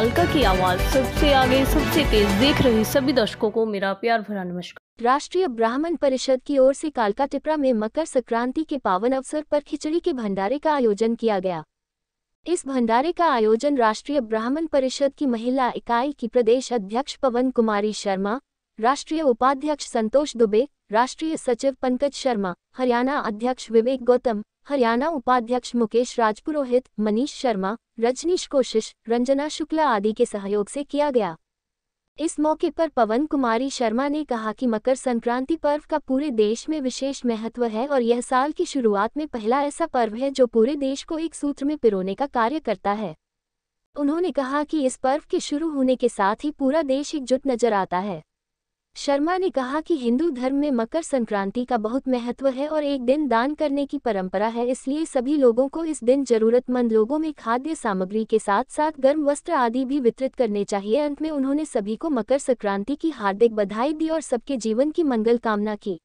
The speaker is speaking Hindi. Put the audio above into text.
अलका की आवाज सबसे आगे सबसे तेज देख रहे सभी दर्शकों को मेरा प्यार भरा नमस्कार राष्ट्रीय ब्राह्मण परिषद की ओर से कालका टिपरा में मकर संक्रांति के पावन अवसर पर खिचड़ी के भंडारे का आयोजन किया गया इस भंडारे का आयोजन राष्ट्रीय ब्राह्मण परिषद की महिला इकाई की प्रदेश अध्यक्ष पवन कुमारी शर्मा राष्ट्रीय उपाध्यक्ष संतोष दुबे राष्ट्रीय सचिव पंकज शर्मा हरियाणा अध्यक्ष विवेक गौतम हरियाणा उपाध्यक्ष मुकेश राजपुरोहित मनीष शर्मा रजनीश कोशिश रंजना शुक्ला आदि के सहयोग से किया गया इस मौके पर पवन कुमारी शर्मा ने कहा कि मकर संक्रांति पर्व का पूरे देश में विशेष महत्व है और यह साल की शुरुआत में पहला ऐसा पर्व है जो पूरे देश को एक सूत्र में पिरोने का कार्य करता है उन्होंने कहा कि इस पर्व के शुरू होने के साथ ही पूरा देश एकजुट नजर आता है शर्मा ने कहा कि हिंदू धर्म में मकर संक्रांति का बहुत महत्व है और एक दिन दान करने की परंपरा है इसलिए सभी लोगों को इस दिन जरूरतमंद लोगों में खाद्य सामग्री के साथ साथ गर्म वस्त्र आदि भी वितरित करने चाहिए अंत में उन्होंने सभी को मकर संक्रांति की हार्दिक बधाई दी और सबके जीवन की मंगल कामना की